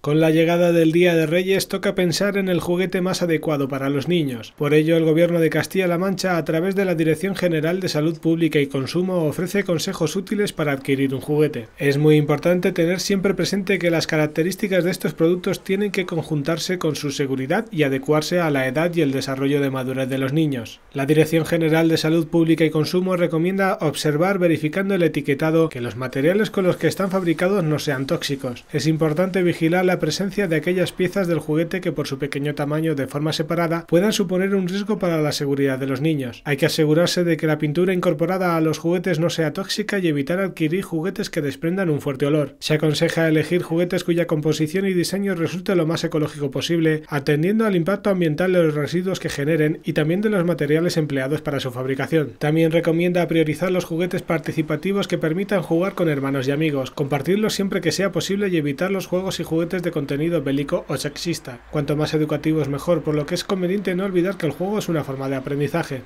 Con la llegada del Día de Reyes toca pensar en el juguete más adecuado para los niños. Por ello, el Gobierno de Castilla-La Mancha, a través de la Dirección General de Salud Pública y Consumo, ofrece consejos útiles para adquirir un juguete. Es muy importante tener siempre presente que las características de estos productos tienen que conjuntarse con su seguridad y adecuarse a la edad y el desarrollo de madurez de los niños. La Dirección General de Salud Pública y Consumo recomienda observar verificando el etiquetado que los materiales con los que están fabricados no sean tóxicos. Es importante vigilar la presencia de aquellas piezas del juguete que por su pequeño tamaño de forma separada puedan suponer un riesgo para la seguridad de los niños. Hay que asegurarse de que la pintura incorporada a los juguetes no sea tóxica y evitar adquirir juguetes que desprendan un fuerte olor. Se aconseja elegir juguetes cuya composición y diseño resulte lo más ecológico posible, atendiendo al impacto ambiental de los residuos que generen y también de los materiales empleados para su fabricación. También recomienda priorizar los juguetes participativos que permitan jugar con hermanos y amigos, compartirlos siempre que sea posible y evitar los juegos y juguetes de contenido bélico o sexista. Cuanto más educativo es mejor, por lo que es conveniente no olvidar que el juego es una forma de aprendizaje.